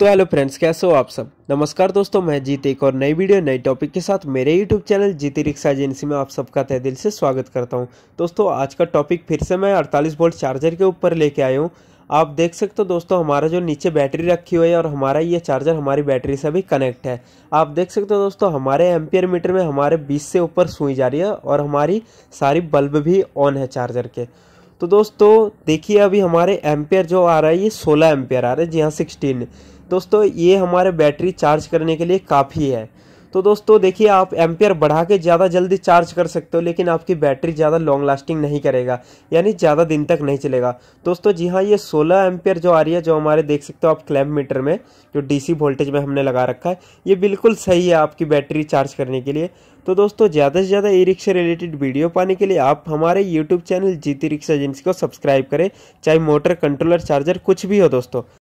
तो hello friends कैसे हो आप सब नमस्कार दोस्तों मैं जीत एक और नई वीडियो नई टॉपिक के साथ मेरे YouTube channel Jeeti rickshaw agency में आप सबका तह दिल से स्वागत करता हूं दोस्तों आज का टॉपिक फिर से मैं 48 वोल्ट चार्जर के ऊपर लेके आया हूं आप देख सकते हो दोस्तों हमारा जो नीचे बैटरी रखी हुई है और हमारा ये चार्जर हमारी बैटरी से भी कनेक्ट है आप देख सकते हो दोस्तों हमारे एम्पियर मीटर में हमारे बीस से ऊपर सुई जा रही है और हमारी सारी बल्ब भी ऑन है चार्जर के तो दोस्तों देखिए अभी हमारे एम्पेयर जो आ रहा है ये सोलह एम्पेयर आ रहा है जी हाँ सिक्सटीन दोस्तों ये हमारे बैटरी चार्ज करने के लिए काफ़ी है तो दोस्तों देखिए आप एम्पियर बढ़ा के ज़्यादा जल्दी चार्ज कर सकते हो लेकिन आपकी बैटरी ज़्यादा लॉन्ग लास्टिंग नहीं करेगा यानी ज़्यादा दिन तक नहीं चलेगा दोस्तों जी हाँ ये 16 एम्पियर जो आ रही है जो हमारे देख सकते हो आप क्लैम्प मीटर में जो डीसी वोल्टेज में हमने लगा रखा है ये बिल्कुल सही है आपकी बैटरी चार्ज करने के लिए तो दोस्तों ज़्यादा से ज़्यादा ई रिक्शा रिलेटेड वीडियो पाने के लिए आप हमारे YouTube channel Jeeti rickshaw agency को सब्सक्राइब करें चाहे मोटर कंट्रोलर चार्जर कुछ भी हो दोस्तों